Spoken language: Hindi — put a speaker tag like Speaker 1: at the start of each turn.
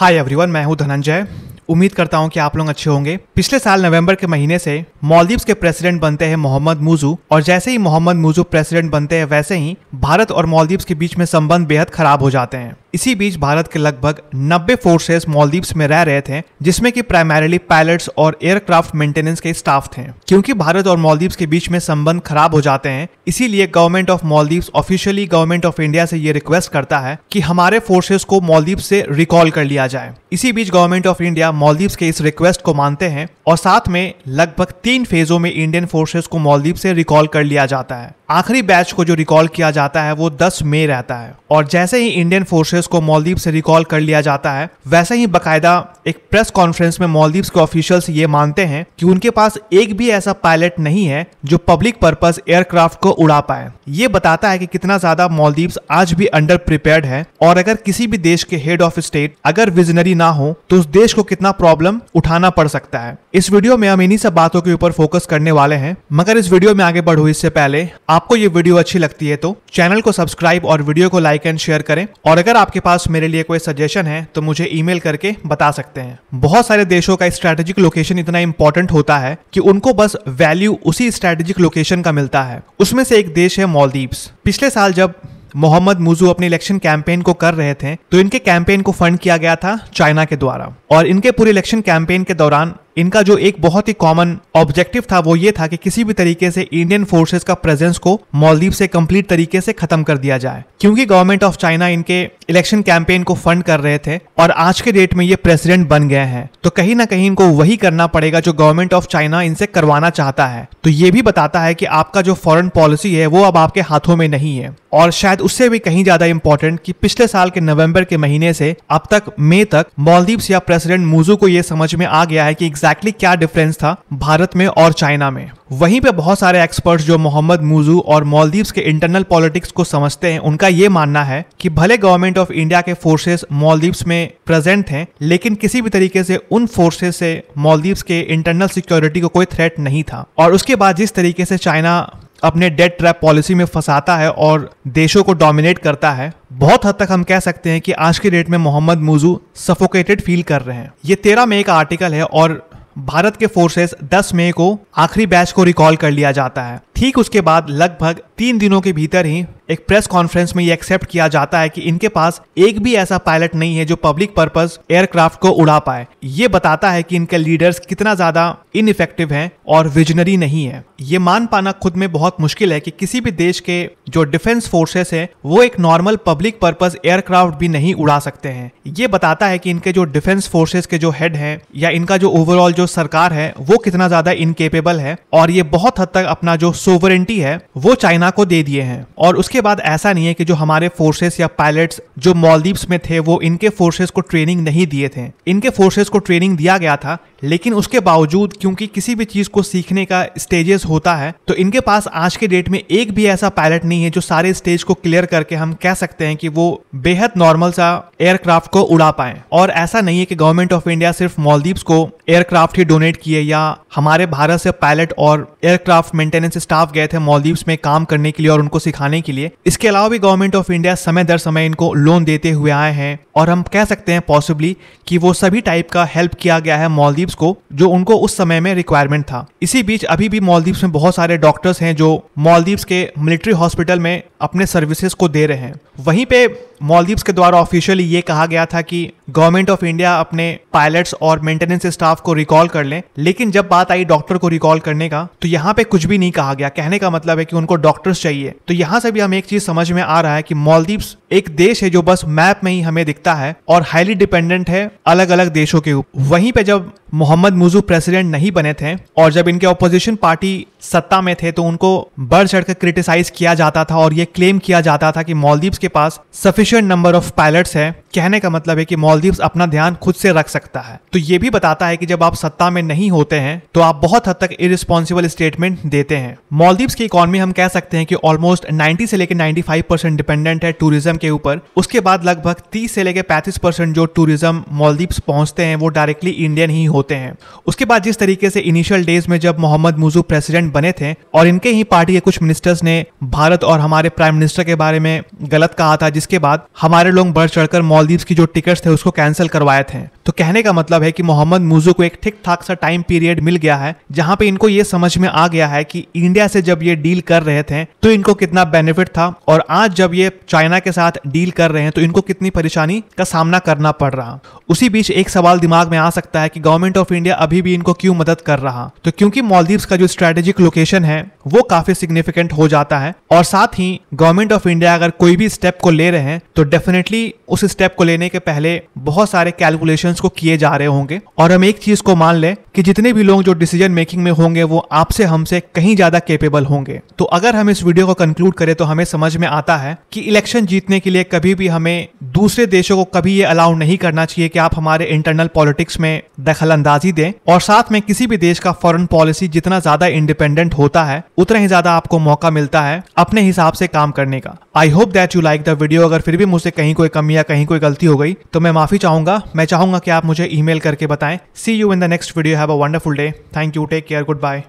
Speaker 1: हाय एवरीवन मैं हूं धनंजय उम्मीद करता हूं कि आप लोग अच्छे होंगे पिछले साल नवंबर के महीने से मालदीव्स के प्रेसिडेंट बनते हैं मोहम्मद मुजू और जैसे ही मोहम्मद मुजू प्रेसिडेंट बनते हैं वैसे ही भारत और मालदीव्स के बीच में संबंध बेहद खराब हो जाते हैं इसी बीच भारत के लगभग 90 फोर्सेस मालदीव्स में रह रहे थे जिसमें कि प्राइमरीली पायलट्स और एयरक्राफ्ट मेंटेनेंस के स्टाफ थे क्योंकि भारत और मालदीव्स के बीच में संबंध खराब हो जाते हैं इसीलिए government of Maldives officially government of India से ये रिक्वेस्ट करता है कि हमारे फोर्सेस को मालदीव से रिकॉल कर लिया जाए इसी बीच गवर्नमेंट ऑफ इंडिया मालदीव्स के इस रिक्वेस्ट को मानते हैं और साथ में लगभग तीन फेजों में इंडियन फोर्सेस को मालदीव से रिकॉल कर लिया जाता है आखिरी बैच को जो रिकॉल किया जाता है वो दस मई रहता है और जैसे ही इंडियन फोर्सेस कांग्रेस को मालदीव से रिकॉल कर लिया जाता है वैसे ही बकायदा एक प्रेस कॉन्फ्रेंस में मालदीव के ऑफिशियल्स ये मानते हैं कि उनके पास एक भी ऐसा पायलट नहीं है जो पब्लिक पर्पज एयरक्राफ्ट को उड़ा पाए ये बताता है कि कितना ज्यादा मालदीव आज भी अंडर प्रिपेयर्ड है और अगर किसी भी देश के हेड ऑफ स्टेट अगर विजनरी ना हो तो उस देश को कितना प्रॉब्लम उठाना पड़ सकता है इस वीडियो में हम इन्हीं सब बातों के ऊपर फोकस करने वाले हैं मगर इस वीडियो में आगे बढ़ो इससे पहले आपको ये वीडियो अच्छी लगती है तो चैनल को सब्सक्राइब और वीडियो को लाइक एंड शेयर करें और अगर आप आपके पास मेरे लिए कोई सजेशन है तो मुझे ईमेल करके बता सकते हैं बहुत सारे देशों का स्ट्रेटेजिक लोकेशन इतना इंपॉर्टेंट होता है कि उनको बस वैल्यू उसी स्ट्रेटेजिक लोकेशन का मिलता है उसमें से एक देश है मालदीव्स पिछले साल जब मोहम्मद मुजू अपने इलेक्शन कैंपेन को कर रहे थे तो इनके कैंपेन को फंड किया गया था चाइना के द्वारा और इनके पूरे इलेक्शन कैंपेन के दौरान इनका जो एक बहुत ही कॉमन ऑब्जेक्टिव था वो ये था कि किसी भी तरीके से इंडियन फोर्सेस का प्रेजेंस को मालदीव से कंप्लीट तरीके से खत्म कर दिया जाए क्योंकि गवर्नमेंट ऑफ चाइना इनके इलेक्शन कैंपेन को फंड कर रहे थे और आज के डेट में ये प्रेसिडेंट बन गए हैं तो कहीं ना कहीं इनको वही करना पड़ेगा जो गवर्नमेंट ऑफ चाइना इनसे करवाना चाहता है तो ये भी बताता है कि आपका जो फॉरेन पॉलिसी है वो अब आपके हाथों में नहीं है और शायद उससे भी कहीं ज्यादा इंपॉर्टेंट कि पिछले साल के नवंबर के महीने से अब तक मई तक मालदीव्स या प्रेसिडेंट मूजू को यह समझ में आ गया है कि एग्जैक्ट एग्जैक्टली क्या डिफरेंस था भारत में और चाइना में वहीं पे बहुत सारे एक्सपर्ट्स जो मोहम्मद मुजू और मालदीव्स के इंटरनल पॉलिटिक्स को समझते हैं उनका ये मानना है कि भले गवर्नमेंट ऑफ इंडिया के फोर्सेस मालदीव्स में प्रेजेंट हैं लेकिन किसी भी तरीके से उन फोर्सेस से मालदीव्स के इंटरनल सिक्योरिटी को कोई थ्रेट नहीं था और उसके बाद जिस तरीके से चाइना अपने डेट ट्रैप पॉलिसी में फंसाता है और देशों को डोमिनेट करता है बहुत हद तक हम कह सकते हैं कि आज के डेट में मोहम्मद मुजू सफोकेटेड फील कर रहे हैं ये तेरह में एक आर्टिकल है और भारत के फोर्सेस 10 मई को आखिरी बैच को रिकॉल कर लिया जाता है ठीक उसके बाद लगभग तीन दिनों के भीतर ही एक प्रेस कॉन्फ्रेंस में ये एक्सेप्ट किया जाता है कि इनके पास एक भी ऐसा पायलट नहीं है जो पब्लिक पर्पस एयरक्राफ्ट को उड़ा पाए ये बताता है कि इनके लीडर्स कितना ज्यादा इनफेक्टिव हैं और विजनरी नहीं है ये मान पाना खुद में बहुत मुश्किल है कि किसी भी देश के जो डिफेंस फोर्सेस है वो एक नॉर्मल पब्लिक पर्पज एयरक्राफ्ट भी नहीं उड़ा सकते हैं ये बताता है कि इनके जो डिफेंस फोर्सेस के जो हेड हैं या इनका जो ओवरऑल जो सरकार है वो कितना ज्यादा इनकेपेबल है और ये बहुत हद तक अपना जो सोवरेंटी है वो चाइना को दे दिए हैं और उसके बाद ऐसा नहीं है कि जो हमारे फोर्सेस या पायलट्स जो मालदीव्स में थे वो इनके फोर्सेस को ट्रेनिंग नहीं दिए थे इनके फोर्सेस को ट्रेनिंग दिया गया था लेकिन उसके बावजूद क्योंकि किसी भी चीज़ को सीखने का स्टेजेस होता है तो इनके पास आज के डेट में एक भी ऐसा पायलट नहीं है जो सारे स्टेज को क्लियर करके हम कह सकते हैं कि वो बेहद नॉर्मल सा एयरक्राफ्ट को उड़ा पाए और ऐसा नहीं है कि गवर्नमेंट ऑफ इंडिया सिर्फ मालदीव्स को एयरक्राफ्ट ही डोनेट किए या हमारे भारत से पायलट और एयरक्राफ्ट मेंटेनेंस स्टाफ गए थे मालदीव्स में काम करने के लिए और उनको सिखाने के लिए इसके अलावा भी गवर्नमेंट ऑफ इंडिया समय दर समय इनको लोन देते हुए आए हैं और हम कह सकते हैं पॉसिबली कि वो सभी टाइप का हेल्प किया गया है मालदीव्स को जो उनको उस समय में रिक्वायरमेंट था इसी बीच अभी भी मालदीव्स में बहुत सारे डॉक्टर्स हैं जो मालदीव्स के मिलिट्री हॉस्पिटल में अपने सर्विसेज को दे रहे हैं वहीं पे मालदीव्स के द्वारा ऑफिशियली ये कहा गया था कि गवर्नमेंट ऑफ इंडिया अपने पायलट्स और मेंटेनेंस स्टाफ को रिकॉल कर लें लेकिन जब बात आई डॉक्टर को रिकॉल करने का तो यहाँ पे कुछ भी नहीं कहा गया कहने का मतलब है कि उनको डॉक्टर्स चाहिए तो यहाँ से भी हमें एक चीज समझ में आ रहा है कि मालदीव्स एक देश है जो बस मैप में ही हमें दिखता है और हाईली डिपेंडेंट है अलग अलग देशों के ऊपर वहीं पे जब मोहम्मद मुजू प्रेसिडेंट नहीं बने थे और जब इनके ऑपोजिशन पार्टी सत्ता में थे तो उनको बढ़ चढ़ कर क्रिटिसाइज किया जाता था और ये क्लेम किया जाता था कि मालदीव्स के पास सफिश सफिशियंट नंबर ऑफ पायलट्स हैं कहने का मतलब है कि मॉलदीव अपना ध्यान खुद से रख सकता है तो ये भी बताता है कि जब आप सत्ता में नहीं होते हैं तो आप बहुत हद तक इरिस्पॉन्सिबल स्टेटमेंट देते हैं मॉलदीव की इकोनॉमी हम कह सकते हैं कि ऑलमोस्ट 90 से लेकर 95 परसेंट डिपेंडेंट है टूरिज्म के ऊपर उसके बाद लगभग 30 से लेकर पैंतीस परसेंट जो टूरिज्म मॉलदीव पहुंचते हैं वो डायरेक्टली इंडियन ही होते हैं उसके बाद जिस तरीके से इनिशियल डेज में जब मोहम्मद मुजू प्रेसिडेंट बने थे और इनके ही पार्टी के कुछ मिनिस्टर्स ने भारत और हमारे प्राइम मिनिस्टर के बारे में गलत कहा था जिसके बाद हमारे लोग बढ़ चढ़कर मालदीव्स की जो टिकट्स थे उसको कैंसिल करवाए थे तो कहने का मतलब है कि मोहम्मद मूजू को एक ठीक ठाक सा टाइम पीरियड मिल गया है जहां पे इनको ये समझ में आ गया है कि इंडिया से जब ये डील कर रहे थे तो इनको कितना बेनिफिट था और आज जब ये चाइना के साथ डील कर रहे हैं तो इनको कितनी परेशानी का सामना करना पड़ रहा उसी बीच एक सवाल दिमाग में आ सकता है कि गवर्नमेंट ऑफ इंडिया अभी भी इनको क्यों मदद कर रहा तो क्योंकि मालदीव्स का जो स्ट्रेटेजिक लोकेशन है वो काफी सिग्निफिकेंट हो जाता है और साथ ही गवर्नमेंट ऑफ इंडिया अगर कोई भी स्टेप को ले रहे हैं तो डेफिनेटली उस स्टेप को लेने के पहले बहुत सारे कैलकुलेशन को किए जा रहे होंगे और हम एक चीज को मान लें कि जितने भी लोग जो डिसीजन मेकिंग में होंगे वो आपसे हमसे कहीं ज्यादा केपेबल होंगे तो अगर हम इस वीडियो को कंक्लूड करें तो हमें समझ में आता है कि इलेक्शन जीतने के लिए कभी भी हमें दूसरे देशों को कभी ये अलाउ नहीं करना चाहिए कि आप हमारे इंटरनल पॉलिटिक्स में दखल अंदाजी दें और साथ में किसी भी देश का फॉरन पॉलिसी जितना ज्यादा इंडिपेंडेंट होता है उतना ही ज्यादा आपको मौका मिलता है अपने हिसाब से काम करने का I hope that you like the video अगर फिर भी मुझसे कहीं कोई कमी या कहीं कोई गलती हो गई तो मैं माफी चाहूंगा मैं चाहूंगा कि आप मुझे ईमेल करके बताएं see you in the next video have a wonderful day thank you take care good bye